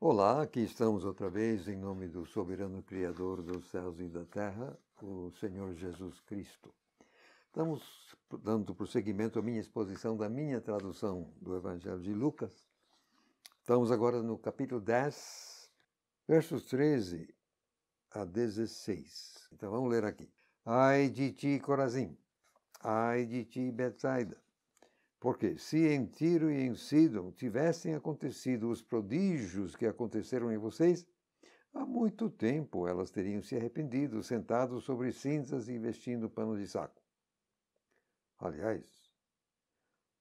Olá, aqui estamos outra vez em nome do soberano Criador dos céus e da terra, o Senhor Jesus Cristo. Estamos dando prosseguimento à minha exposição da minha tradução do Evangelho de Lucas. Estamos agora no capítulo 10, versos 13 a 16. Então vamos ler aqui. Ai de ti, Corazim! Ai de ti, Betsaida! Porque se em Tiro e em Sidon tivessem acontecido os prodígios que aconteceram em vocês, há muito tempo elas teriam se arrependido, sentado sobre cinzas e vestindo pano de saco. Aliás,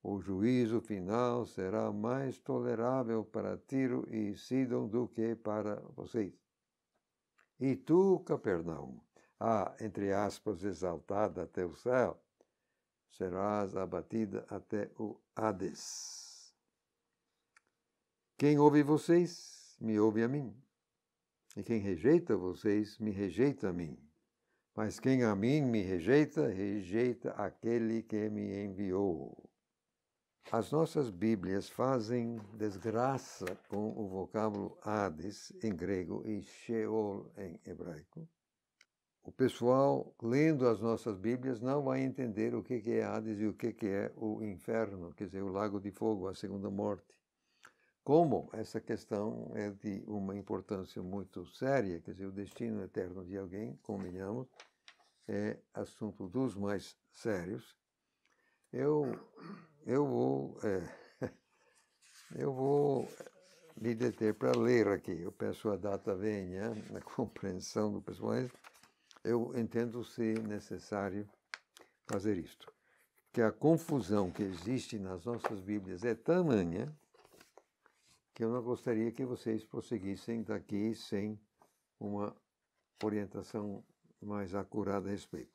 o juízo final será mais tolerável para Tiro e Sidon do que para vocês. E tu, Capernaum, a, entre aspas, exaltada até o céu, serás abatida até o Hades. Quem ouve vocês, me ouve a mim. E quem rejeita vocês, me rejeita a mim. Mas quem a mim me rejeita, rejeita aquele que me enviou. As nossas Bíblias fazem desgraça com o vocábulo Hades em grego e Sheol em hebraico, o pessoal lendo as nossas Bíblias não vai entender o que é Hades e o que é o inferno, quer dizer, o lago de fogo, a segunda morte. Como essa questão é de uma importância muito séria, quer dizer, o destino eterno de alguém, convenhamos, é assunto dos mais sérios. Eu, eu vou, é, eu vou me deter para ler aqui. Eu peço a data venha, na compreensão do pessoal eu entendo ser necessário fazer isto. Que a confusão que existe nas nossas Bíblias é tamanha que eu não gostaria que vocês prosseguissem daqui sem uma orientação mais acurada a respeito.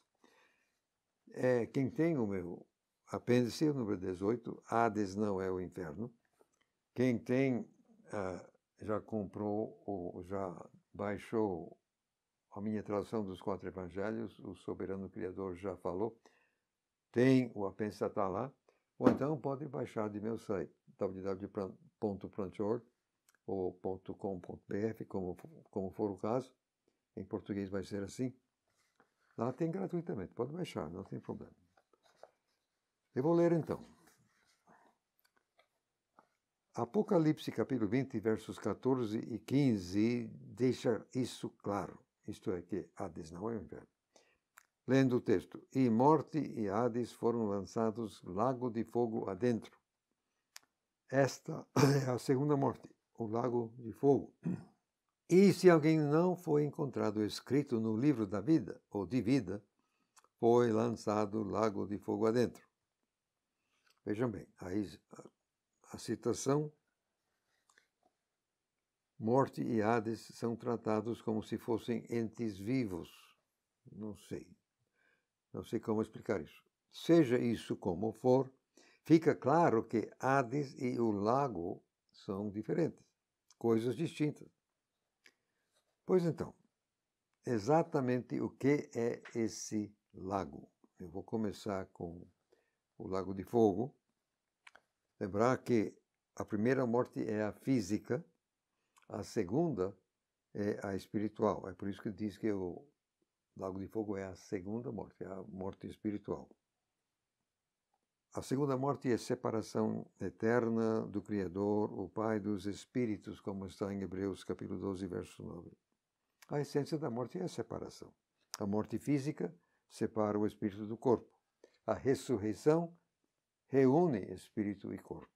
É, quem tem o meu apêndice, o número 18, Hades não é o inferno. Quem tem, ah, já comprou ou já baixou a minha tradução dos quatro evangelhos, o soberano Criador já falou, tem o apêndice está lá, ou então pode baixar de meu site, www.prontor ou .com.br, como, como for o caso, em português vai ser assim. Lá tem gratuitamente, pode baixar, não tem problema. Eu vou ler então. Apocalipse capítulo 20, versos 14 e 15 deixa isso claro isto é, que Hades não é o inferno. Lendo o texto, e morte e Hades foram lançados lago de fogo adentro. Esta é a segunda morte, o lago de fogo. E se alguém não foi encontrado escrito no livro da vida ou de vida, foi lançado lago de fogo adentro. Vejam bem, aí a citação Morte e Hades são tratados como se fossem entes vivos. Não sei. Não sei como explicar isso. Seja isso como for, fica claro que Hades e o lago são diferentes, coisas distintas. Pois então, exatamente o que é esse lago? Eu vou começar com o Lago de Fogo. Lembrar que a primeira morte é a física a segunda é a espiritual. É por isso que diz que o Lago de Fogo é a segunda morte, é a morte espiritual. A segunda morte é separação eterna do Criador, o Pai dos Espíritos, como está em Hebreus capítulo 12, verso 9. A essência da morte é a separação. A morte física separa o espírito do corpo. A ressurreição reúne espírito e corpo.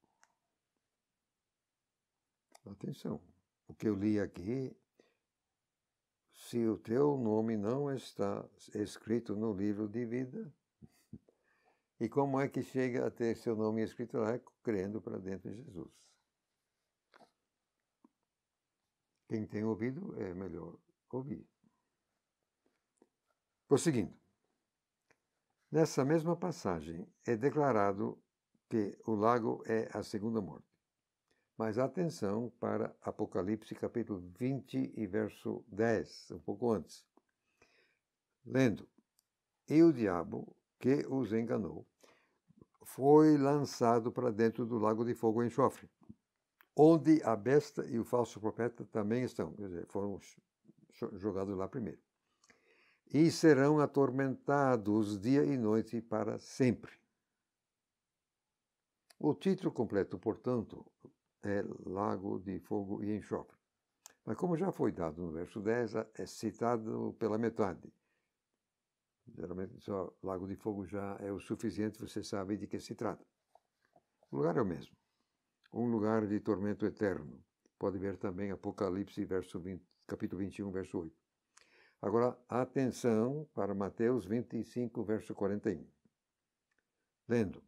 Atenção, o que eu li aqui, se o teu nome não está escrito no livro de vida, e como é que chega a ter seu nome escrito lá? Crendo para dentro de Jesus. Quem tem ouvido é melhor ouvir. Prosseguindo. Nessa mesma passagem é declarado que o lago é a segunda morte. Mas atenção para Apocalipse capítulo 20 e verso 10, um pouco antes. Lendo: E o diabo que os enganou foi lançado para dentro do lago de fogo e chofre, onde a besta e o falso profeta também estão, quer dizer, foram jogados lá primeiro. E serão atormentados dia e noite para sempre. O título completo, portanto, é lago de fogo e enxofre. Mas como já foi dado no verso 10, é citado pela metade. Geralmente só lago de fogo já é o suficiente, você sabe de que se trata. O lugar é o mesmo. Um lugar de tormento eterno. Pode ver também Apocalipse, verso 20, capítulo 21, verso 8. Agora, atenção para Mateus 25, verso 41. Lendo.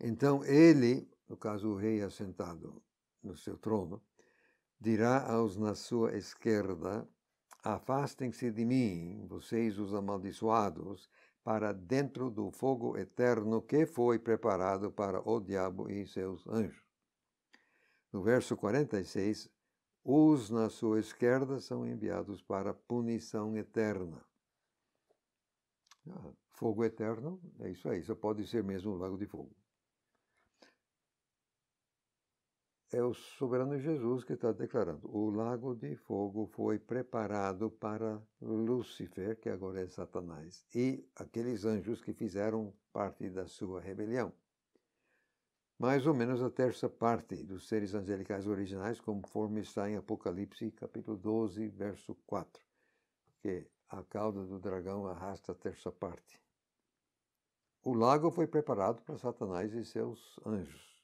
Então ele, no caso o rei assentado no seu trono, dirá aos na sua esquerda: Afastem-se de mim, vocês os amaldiçoados, para dentro do fogo eterno que foi preparado para o diabo e seus anjos. No verso 46, os na sua esquerda são enviados para punição eterna. Ah, fogo eterno, é isso aí, só pode ser mesmo o lago de fogo. é o soberano Jesus que está declarando. O lago de fogo foi preparado para Lúcifer, que agora é Satanás, e aqueles anjos que fizeram parte da sua rebelião. Mais ou menos a terça parte dos seres angelicais originais, conforme está em Apocalipse, capítulo 12, verso 4, que a cauda do dragão arrasta a terça parte. O lago foi preparado para Satanás e seus anjos.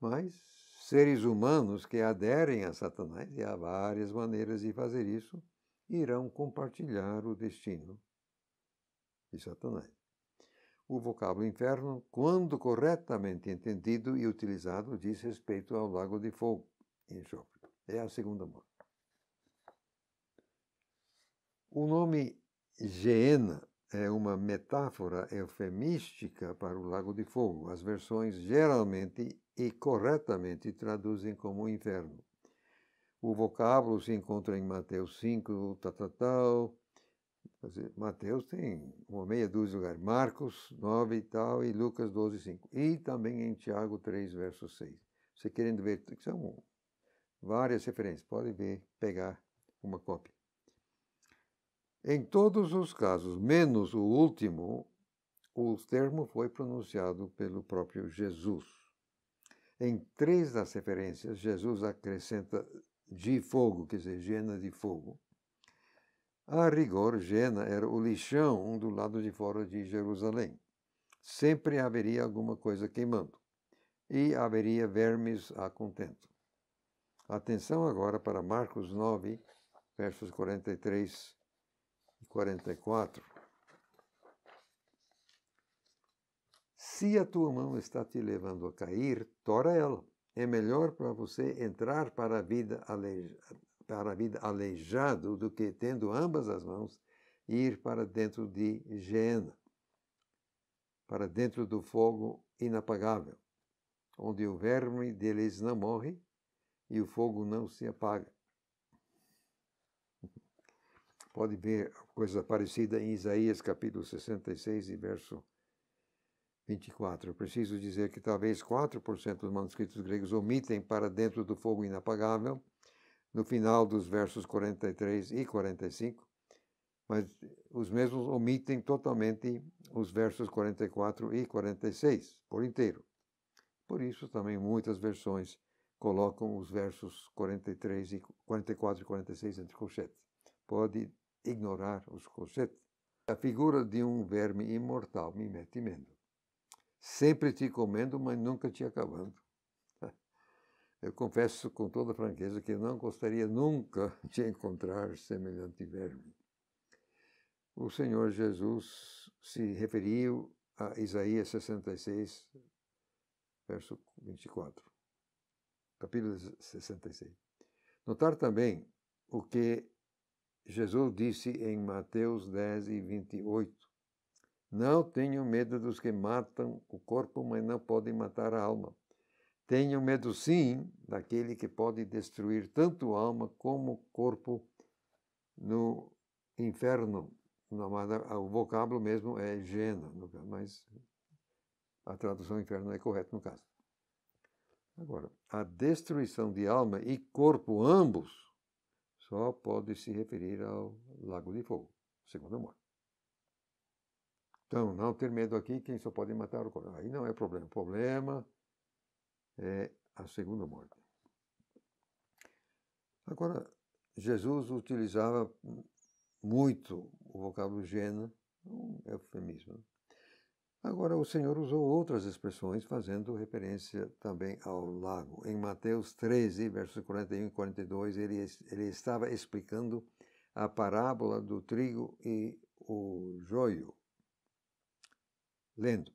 Mas seres humanos que aderem a Satanás, e há várias maneiras de fazer isso, irão compartilhar o destino de Satanás. O vocábulo inferno, quando corretamente entendido e utilizado, diz respeito ao lago de fogo, enxofre. É a segunda morte. O nome Geena é uma metáfora eufemística para o lago de fogo. As versões geralmente e corretamente traduzem como inferno. O vocábulo se encontra em Mateus 5, tal, tal, tal. Mateus tem uma meia dúzia de lugares. Marcos 9 e tal, e Lucas 12, 5. E também em Tiago 3, verso 6. Você querendo ver, são várias referências. Pode ver, pegar uma cópia. Em todos os casos, menos o último, o termo foi pronunciado pelo próprio Jesus. Em três das referências, Jesus acrescenta de fogo, quer dizer, Gena de fogo. A rigor, Gena era o lixão, um do lado de fora de Jerusalém. Sempre haveria alguma coisa queimando e haveria vermes a contento. Atenção agora para Marcos 9, versos 43 e 44. Se a tua mão está te levando a cair, tora ela. É melhor para você entrar para a vida, aleja, para a vida aleijado do que tendo ambas as mãos ir para dentro de Geena, para dentro do fogo inapagável, onde o verme deles não morre e o fogo não se apaga. Pode ver coisa parecida em Isaías capítulo 66 e verso 24. Eu preciso dizer que talvez 4% dos manuscritos gregos omitem para dentro do fogo inapagável, no final dos versos 43 e 45, mas os mesmos omitem totalmente os versos 44 e 46, por inteiro. Por isso, também muitas versões colocam os versos 43 e 44 e 46 entre colchetes. Pode ignorar os colchetes. A figura de um verme imortal me mete medo sempre te comendo, mas nunca te acabando. Eu confesso com toda franqueza que não gostaria nunca de encontrar semelhante verme. O Senhor Jesus se referiu a Isaías 66, verso 24. Capítulo 66. Notar também o que Jesus disse em Mateus 10 e 28. Não tenham medo dos que matam o corpo, mas não podem matar a alma. Tenham medo, sim, daquele que pode destruir tanto alma como corpo no inferno. Ah, o vocábulo mesmo é gena, mas a tradução inferno é correta no caso. Agora, a destruição de alma e corpo, ambos, só pode se referir ao lago de fogo, segundo a morte. Então, não ter medo aqui, quem só pode matar o corpo. Aí não é problema. O problema é a segunda morte. Agora, Jesus utilizava muito o vocábulo gena, é um eufemismo. Né? Agora, o Senhor usou outras expressões, fazendo referência também ao lago. Em Mateus 13, versos 41 e 42, ele, ele estava explicando a parábola do trigo e o joio lendo: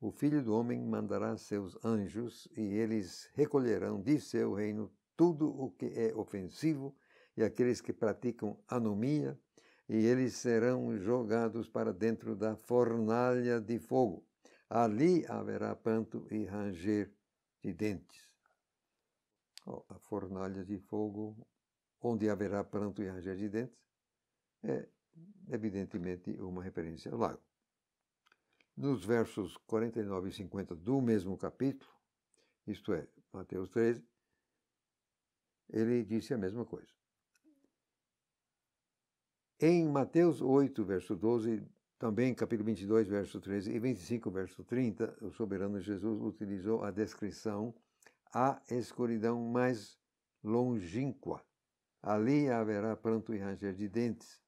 O filho do homem mandará seus anjos e eles recolherão de seu reino tudo o que é ofensivo e aqueles que praticam anomia, e eles serão jogados para dentro da fornalha de fogo. Ali haverá panto e ranger de dentes. Oh, a fornalha de fogo, onde haverá pranto e ranger de dentes, é evidentemente uma referência ao lago. Nos versos 49 e 50 do mesmo capítulo, isto é, Mateus 13, ele disse a mesma coisa. Em Mateus 8, verso 12, também capítulo 22, verso 13 e 25, verso 30, o soberano Jesus utilizou a descrição a escuridão mais longínqua. Ali haverá pranto e ranger de dentes.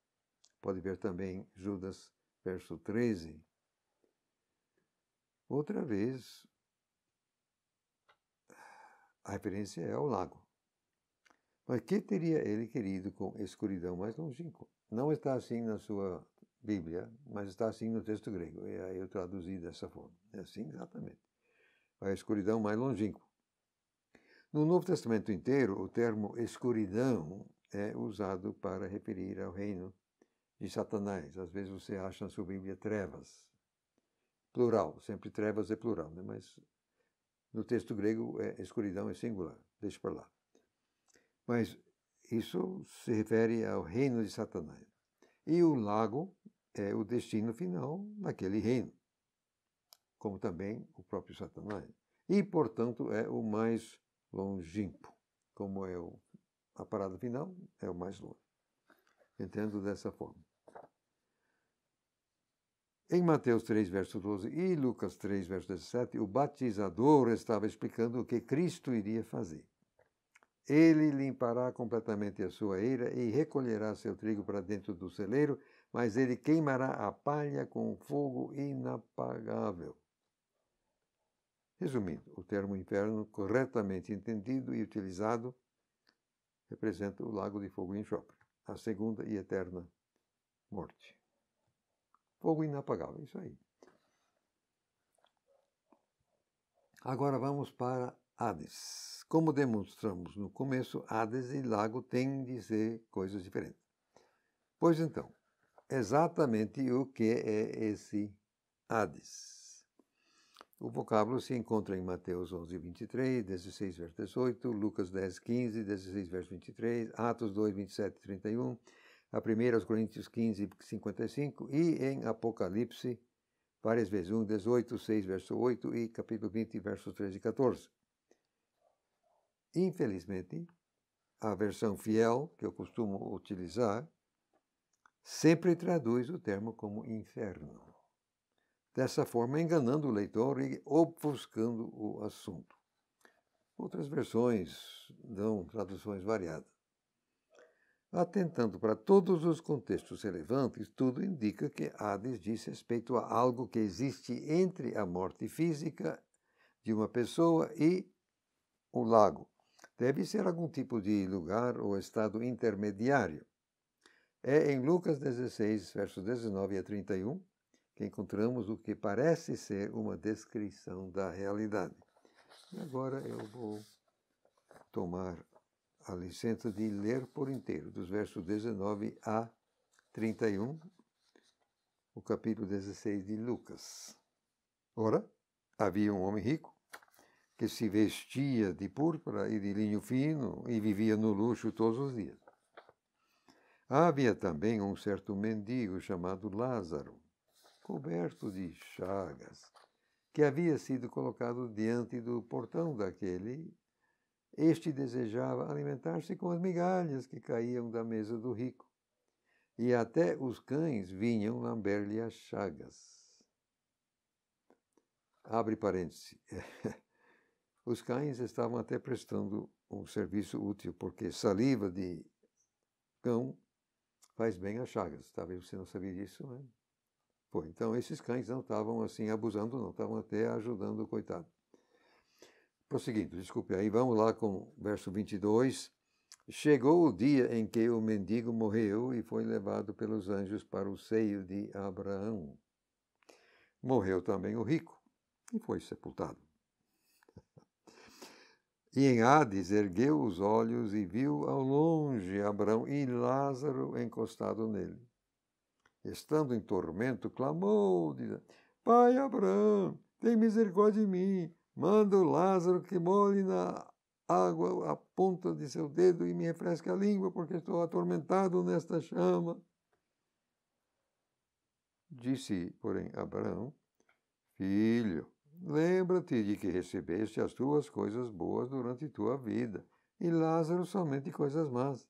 Pode ver também Judas, verso 13. Outra vez, a referência é ao lago. Mas que teria ele querido com escuridão mais longínqua? Não está assim na sua Bíblia, mas está assim no texto grego. E aí eu traduzi dessa forma. É assim exatamente. A escuridão mais longínqua. No Novo Testamento inteiro, o termo escuridão é usado para referir ao reino de Satanás. Às vezes você acha na sua Bíblia trevas plural, sempre trevas é plural, né? mas no texto grego é, é escuridão é singular, deixa para lá. Mas isso se refere ao reino de Satanás. E o lago é o destino final daquele reino, como também o próprio Satanás. E, portanto, é o mais longínquo. Como é o, a parada final, é o mais longo Entendo dessa forma. Em Mateus 3, verso 12 e Lucas 3, verso 17, o batizador estava explicando o que Cristo iria fazer. Ele limpará completamente a sua eira e recolherá seu trigo para dentro do celeiro, mas ele queimará a palha com fogo inapagável. Resumindo, o termo inferno, corretamente entendido e utilizado, representa o lago de fogo e enxofre, a segunda e eterna morte. Fogo inapagável, isso aí. Agora vamos para Hades. Como demonstramos no começo, Hades e lago têm de ser coisas diferentes. Pois então, exatamente o que é esse Hades? O vocábulo se encontra em Mateus 11, 23, 16, verso 18, Lucas 10, 15, 16, verso 23, Atos 2, 27 31, a primeira aos Coríntios 15, 55 e em Apocalipse, várias vezes, 1, 18, 6, verso 8 e capítulo 20, versos 13 e 14. Infelizmente, a versão fiel, que eu costumo utilizar, sempre traduz o termo como inferno. Dessa forma, enganando o leitor e ofuscando o assunto. Outras versões dão traduções variadas. Atentando para todos os contextos relevantes, tudo indica que Hades diz respeito a algo que existe entre a morte física de uma pessoa e o lago. Deve ser algum tipo de lugar ou estado intermediário. É em Lucas 16, versos 19 a 31, que encontramos o que parece ser uma descrição da realidade. E agora eu vou tomar a licença de ler por inteiro, dos versos 19 a 31, o capítulo 16 de Lucas. Ora, havia um homem rico que se vestia de púrpura e de linho fino e vivia no luxo todos os dias. Havia também um certo mendigo chamado Lázaro, coberto de chagas, que havia sido colocado diante do portão daquele este desejava alimentar-se com as migalhas que caíam da mesa do rico, e até os cães vinham lamber-lhe as chagas. Abre parêntese. Os cães estavam até prestando um serviço útil, porque saliva de cão faz bem às chagas. Talvez você não sabia disso, né? Pô, então esses cães não estavam assim abusando, não, estavam até ajudando o coitado. Prosseguindo, desculpe aí, vamos lá com o verso 22. Chegou o dia em que o mendigo morreu e foi levado pelos anjos para o seio de Abraão. Morreu também o rico e foi sepultado. E em Hades ergueu os olhos e viu ao longe Abraão e Lázaro encostado nele. Estando em tormento, clamou, dizendo: Pai Abraão, tem misericórdia de mim Manda o Lázaro que molhe na água a ponta de seu dedo e me refresque a língua, porque estou atormentado nesta chama. Disse, porém, Abraão: Filho, lembra-te de que recebeste as tuas coisas boas durante tua vida, e Lázaro somente coisas más.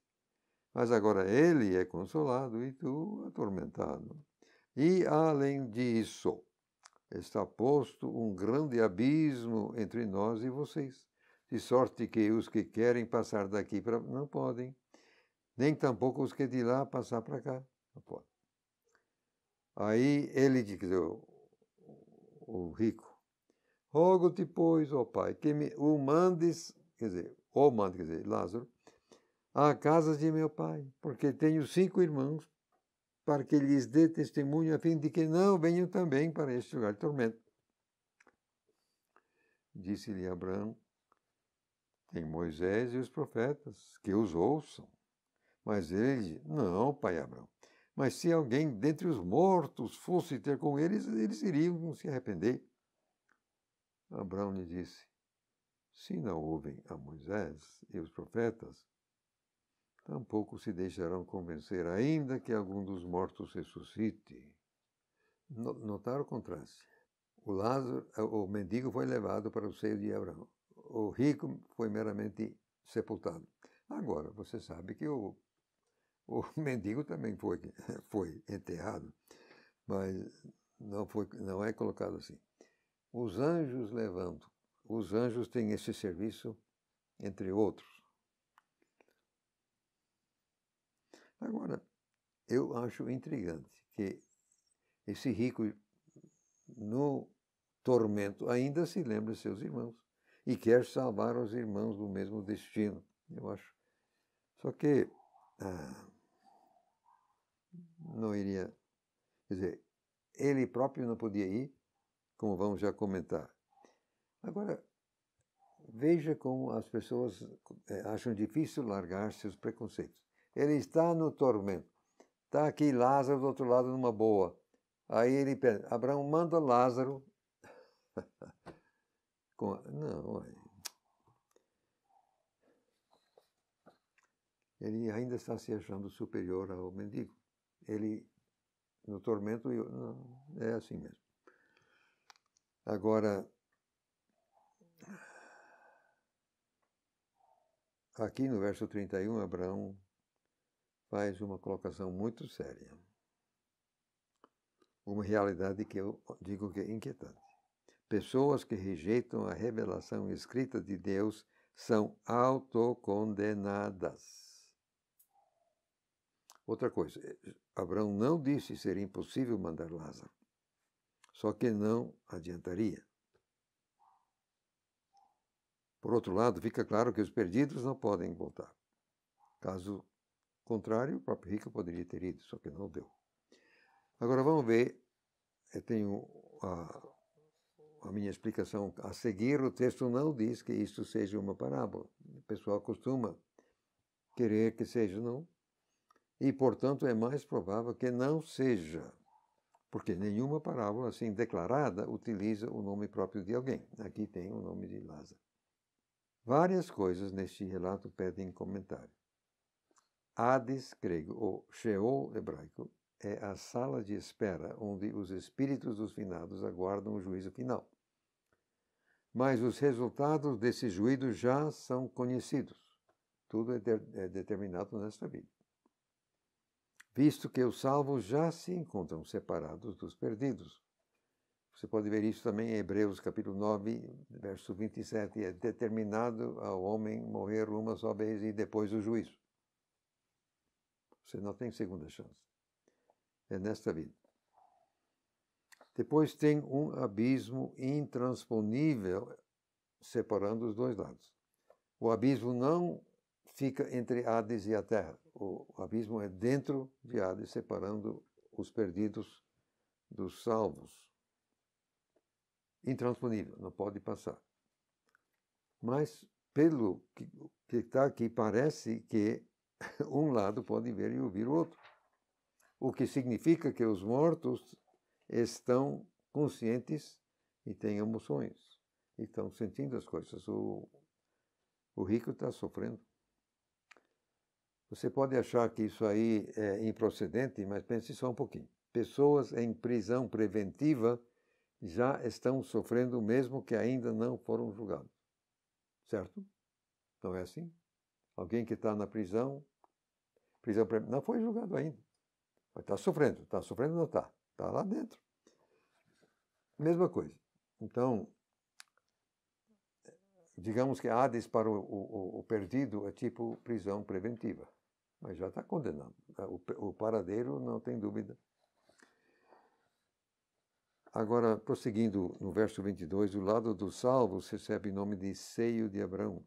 Mas agora ele é consolado e tu atormentado. E além disso, está posto um grande abismo entre nós e vocês, de sorte que os que querem passar daqui para não podem, nem tampouco os que de lá passar para cá não podem. Aí ele diz, o, rico, rogo-te, pois, ó Pai, que me, o mandes, quer dizer, o mandes, quer dizer, Lázaro, à casa de meu pai, porque tenho cinco irmãos, para que lhes dê testemunho a fim de que não venham também para este lugar de tormento. Disse-lhe Abraão: Tem Moisés e os profetas, que os ouçam. Mas ele, não, pai Abraão. Mas se alguém dentre os mortos fosse ter com eles, eles iriam se arrepender. Abraão lhe disse: Se não ouvem a Moisés e os profetas, Tampouco se deixarão convencer, ainda que algum dos mortos ressuscite. Notaram o contraste. O Lázaro, eh, o mendigo foi levado para o seio de Abraão. O rico foi meramente sepultado. Agora, você sabe que o, o mendigo também foi, foi enterrado, mas não, foi, não é colocado assim. Os anjos levando. Os anjos têm esse serviço, entre outros. Agora, eu acho intrigante que esse rico, no tormento, ainda se lembra de seus irmãos e quer salvar os irmãos do mesmo destino, eu acho. Só que ah, não iria. Quer dizer, ele próprio não podia ir, como vamos já comentar. Agora, veja como as pessoas eh, acham difícil largar seus preconceitos. Ele está no tormento. Está aqui Lázaro do outro lado numa boa. Aí ele pede, Abraão manda Lázaro. Não, ele ainda está se achando superior ao mendigo. Ele, no tormento, não, é assim mesmo. Agora, aqui no verso 31, Abraão faz uma colocação muito séria. Uma realidade que eu digo que é inquietante. Pessoas que rejeitam a revelação escrita de Deus são autocondenadas. Outra coisa, Abraão não disse ser impossível mandar Lázaro, só que não adiantaria. Por outro lado, fica claro que os perdidos não podem voltar. Caso contrário, o próprio Rica poderia ter ido, só que não deu. Agora vamos ver, eu tenho a, a minha explicação a seguir, o texto não diz que isso seja uma parábola. O pessoal costuma querer que seja, não. E, portanto, é mais provável que não seja, porque nenhuma parábola assim declarada utiliza o nome próprio de alguém. Aqui tem o nome de Lázaro. Várias coisas neste relato pedem comentário. Hades grego, ou Sheol hebraico, é a sala de espera onde os espíritos dos finados aguardam o juízo final. Mas os resultados desse juízo já são conhecidos. Tudo é, de, é determinado nesta vida. Visto que os salvos já se encontram separados dos perdidos. Você pode ver isso também em Hebreus capítulo 9, verso 27. É determinado ao homem morrer uma só vez e depois o juízo. Você não tem segunda chance. É nesta vida. Depois tem um abismo intransponível separando os dois lados. O abismo não fica entre Hades e a Terra. O abismo é dentro de Hades, separando os perdidos dos salvos. Intransponível, não pode passar. Mas, pelo que está aqui, parece que um lado pode ver e ouvir o outro. O que significa que os mortos estão conscientes e têm emoções, e estão sentindo as coisas. O, o rico está sofrendo. Você pode achar que isso aí é improcedente, mas pense só um pouquinho. Pessoas em prisão preventiva já estão sofrendo mesmo que ainda não foram julgados. Certo? Não é assim? Alguém que está na prisão prisão preventiva. Não foi julgado ainda. Mas está sofrendo. Está sofrendo ou não está? Está lá dentro. Mesma coisa. Então, digamos que a Hades para o, o, o perdido é tipo prisão preventiva. Mas já está condenado. O, o paradeiro não tem dúvida. Agora, prosseguindo no verso 22, o lado dos salvos recebe o nome de seio de Abraão.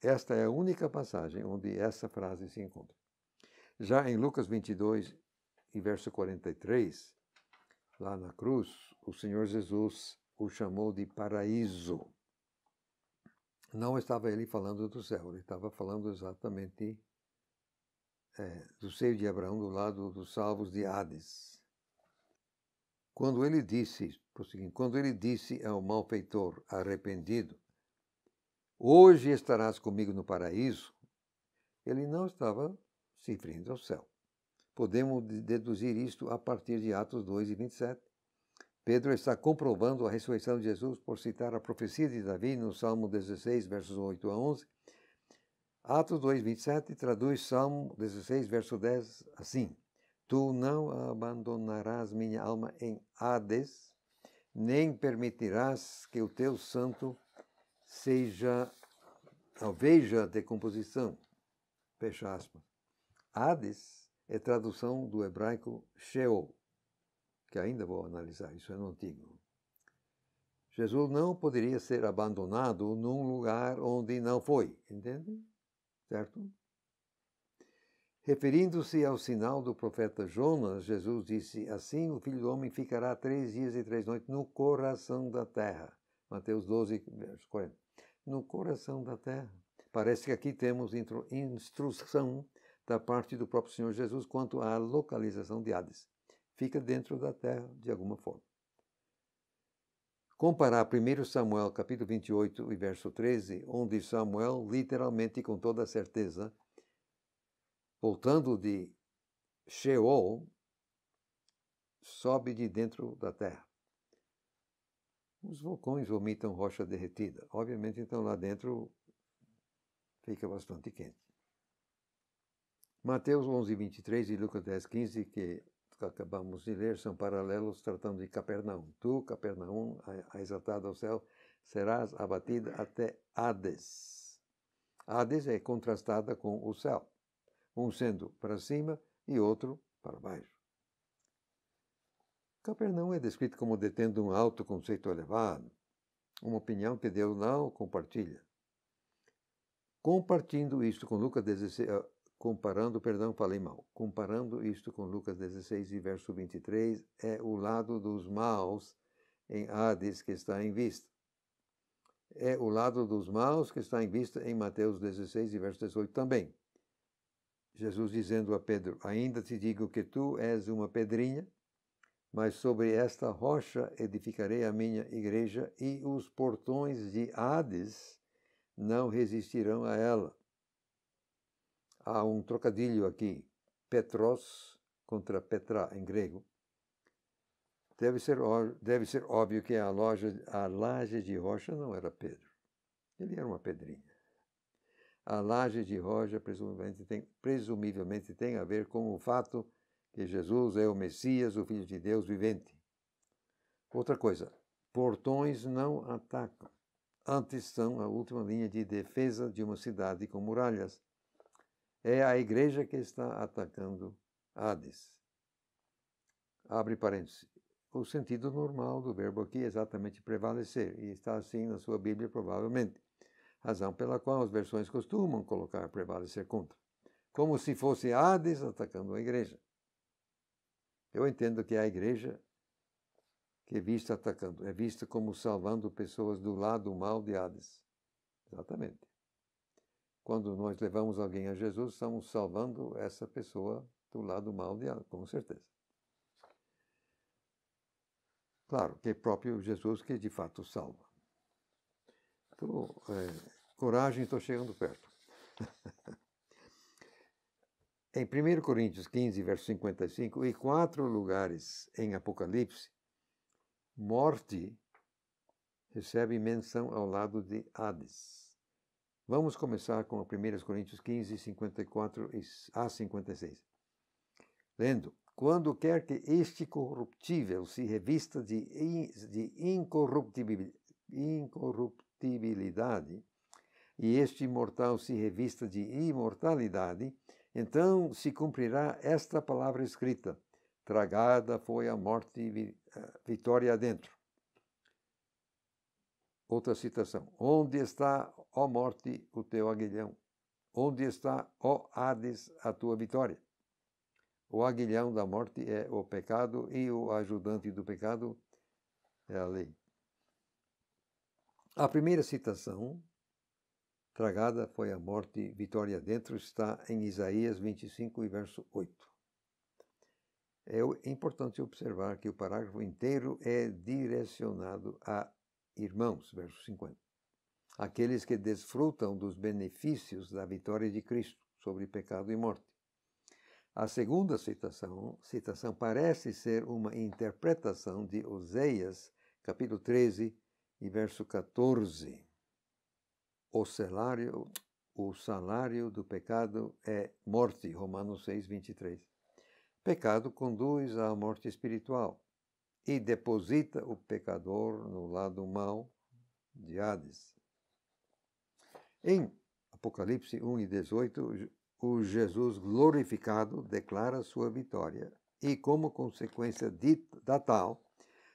Esta é a única passagem onde essa frase se encontra. Já em Lucas 22, em verso 43, lá na cruz, o Senhor Jesus o chamou de paraíso. Não estava ele falando do céu, ele estava falando exatamente é, do seio de Abraão, do lado dos salvos de Hades. Quando ele disse, quando ele disse ao malfeitor arrependido, hoje estarás comigo no paraíso, ele não estava se prende ao céu. Podemos deduzir isto a partir de Atos 2 e 27. Pedro está comprovando a ressurreição de Jesus por citar a profecia de Davi no Salmo 16, versos 8 a 11. Atos 2, 27 traduz Salmo 16, verso 10 assim: Tu não abandonarás minha alma em Hades, nem permitirás que o teu santo seja alveja de composição. Fecha aspas. Hades é tradução do hebraico Sheol, que ainda vou analisar, isso é no antigo. Jesus não poderia ser abandonado num lugar onde não foi, entende? Certo? Referindo-se ao sinal do profeta Jonas, Jesus disse: Assim o filho do homem ficará três dias e três noites no coração da terra. Mateus 12, verso 40. No coração da terra. Parece que aqui temos instrução da parte do próprio Senhor Jesus quanto à localização de Hades. Fica dentro da terra de alguma forma. Comparar 1 Samuel capítulo 28 e verso 13, onde Samuel literalmente com toda certeza, voltando de Sheol, sobe de dentro da terra. Os vulcões vomitam rocha derretida. Obviamente, então lá dentro fica bastante quente. Mateus 11, 23 e Lucas 10, 15, que acabamos de ler, são paralelos tratando de Capernaum. Tu, Capernaum, a, exaltada ao céu, serás abatida até Hades. Hades é contrastada com o céu, um sendo para cima e outro para baixo. Capernaum é descrito como detendo um alto conceito elevado, uma opinião que Deus não compartilha. Compartindo isto com Lucas 16, comparando, perdão, falei mal, comparando isto com Lucas 16 e verso 23, é o lado dos maus em Hades que está em vista. É o lado dos maus que está em vista em Mateus 16 e verso 18 também. Jesus dizendo a Pedro: Ainda te digo que tu és uma pedrinha, mas sobre esta rocha edificarei a minha igreja e os portões de Hades não resistirão a ela. Há um trocadilho aqui, Petros contra Petra em grego. Deve ser, deve ser óbvio que a, loja, a laje de rocha não era Pedro. Ele era uma pedrinha. A laje de rocha presumivelmente tem, presumivelmente tem a ver com o fato que Jesus é o Messias, o Filho de Deus vivente. Outra coisa, portões não atacam. Antes são a última linha de defesa de uma cidade com muralhas. É a igreja que está atacando Hades. Abre parênteses. O sentido normal do verbo aqui é exatamente prevalecer, e está assim na sua Bíblia, provavelmente. Razão pela qual as versões costumam colocar prevalecer contra, como se fosse Hades atacando a igreja. Eu entendo que é a igreja que é vista atacando, é vista como salvando pessoas do lado mal de Hades. Exatamente. Quando nós levamos alguém a Jesus, estamos salvando essa pessoa do lado mal de ela, com certeza. Claro, que é próprio Jesus que de fato salva. é, coragem, estou chegando perto. em 1 Coríntios 15, verso 55, e quatro lugares em Apocalipse, morte recebe menção ao lado de Hades. Vamos começar com 1 Coríntios 15, 54 a 56. Lendo: Quando quer que este corruptível se revista de, de incorruptibilidade e este imortal se revista de imortalidade, então se cumprirá esta palavra escrita: Tragada foi a morte vitória adentro. Outra citação: Onde está, ó morte, o teu aguilhão? Onde está, ó Hades, a tua vitória? O aguilhão da morte é o pecado e o ajudante do pecado é a lei. A primeira citação tragada foi a morte, vitória dentro, está em Isaías 25 e verso 8. É importante observar que o parágrafo inteiro é direcionado à irmãos, verso 50. Aqueles que desfrutam dos benefícios da vitória de Cristo sobre pecado e morte. A segunda citação, citação parece ser uma interpretação de Oséias, capítulo 13 e verso 14. O salário, o salário do pecado é morte, Romanos 6, 23. Pecado conduz à morte espiritual, e deposita o pecador no lado mau de Hades. Em Apocalipse 1 e 18, o Jesus glorificado declara sua vitória e, como consequência de, da tal,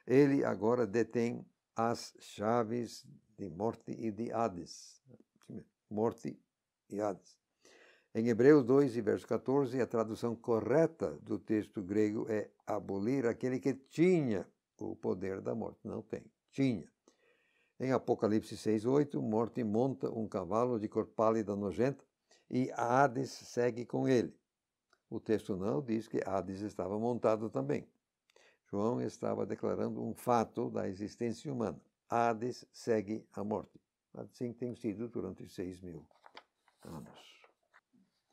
ele agora detém as chaves de morte e de Hades. Morte e Hades. Em Hebreus 2, verso 14, a tradução correta do texto grego é abolir aquele que tinha o poder da morte. Não tem, tinha. Em Apocalipse 6, 8, morte monta um cavalo de cor pálida nojenta e Hades segue com ele. O texto não diz que Hades estava montado também. João estava declarando um fato da existência humana. Hades segue a morte. Assim tem sido durante seis mil anos.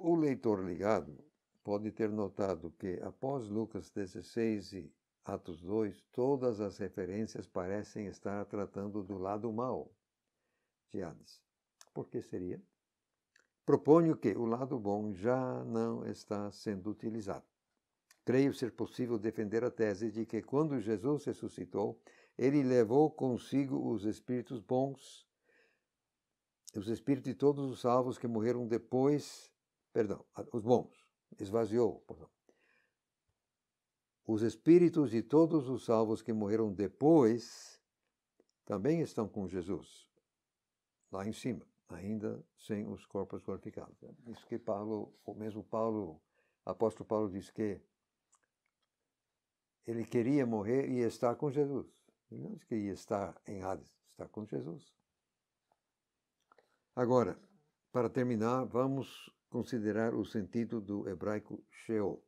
O leitor ligado pode ter notado que, após Lucas 16 e Atos 2, todas as referências parecem estar tratando do lado mau de Hades. Por que seria? Proponho que o lado bom já não está sendo utilizado. Creio ser possível defender a tese de que quando Jesus ressuscitou, ele levou consigo os espíritos bons, os espíritos de todos os salvos que morreram depois perdão, os bons, esvaziou, perdão. Os espíritos de todos os salvos que morreram depois também estão com Jesus, lá em cima, ainda sem os corpos glorificados. Isso que Paulo, o mesmo Paulo, apóstolo Paulo diz que ele queria morrer e estar com Jesus. Ele não disse que ia estar em Hades, está com Jesus. Agora, para terminar, vamos considerar o sentido do hebraico Sheol.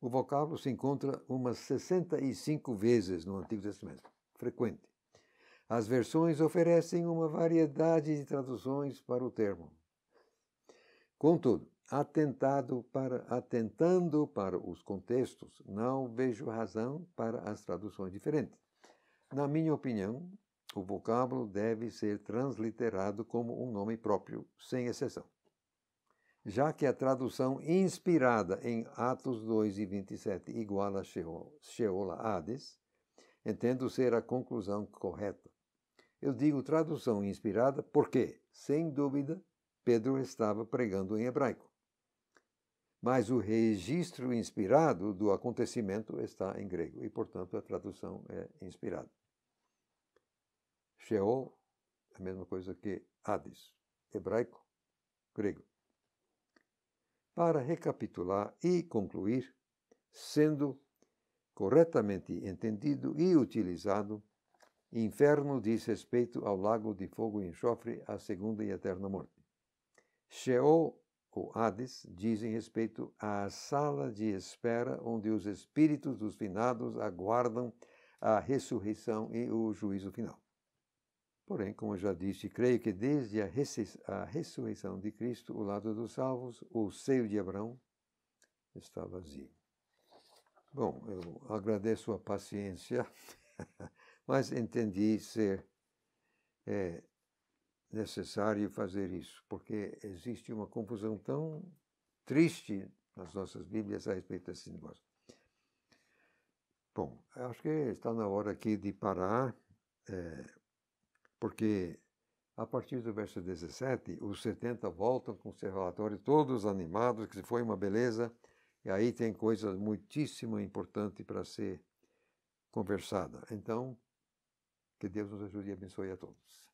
O vocábulo se encontra umas 65 vezes no Antigo Testamento, frequente. As versões oferecem uma variedade de traduções para o termo. Contudo, atentado para, atentando para os contextos, não vejo razão para as traduções diferentes. Na minha opinião, o vocábulo deve ser transliterado como um nome próprio, sem exceção já que a tradução inspirada em Atos 2 e 27 igual a Sheol, Sheola Hades, entendo ser a conclusão correta. Eu digo tradução inspirada porque, sem dúvida, Pedro estava pregando em hebraico. Mas o registro inspirado do acontecimento está em grego e, portanto, a tradução é inspirada. Sheol, a mesma coisa que Hades, hebraico, grego para recapitular e concluir, sendo corretamente entendido e utilizado, inferno diz respeito ao lago de fogo e enxofre, a segunda e eterna morte. Sheol ou Hades dizem respeito à sala de espera onde os espíritos dos finados aguardam a ressurreição e o juízo final. Porém, como já disse, creio que desde a, a ressurreição de Cristo, o lado dos salvos, o seio de Abraão, está vazio. Bom, eu agradeço a paciência, mas entendi ser é, necessário fazer isso, porque existe uma confusão tão triste nas nossas Bíblias a respeito desse negócio. Bom, acho que está na hora aqui de parar. É, porque a partir do verso 17, os 70 voltam com seu relatório todos animados, que foi uma beleza, e aí tem coisa muitíssimo importante para ser conversada. Então, que Deus nos ajude e abençoe a todos.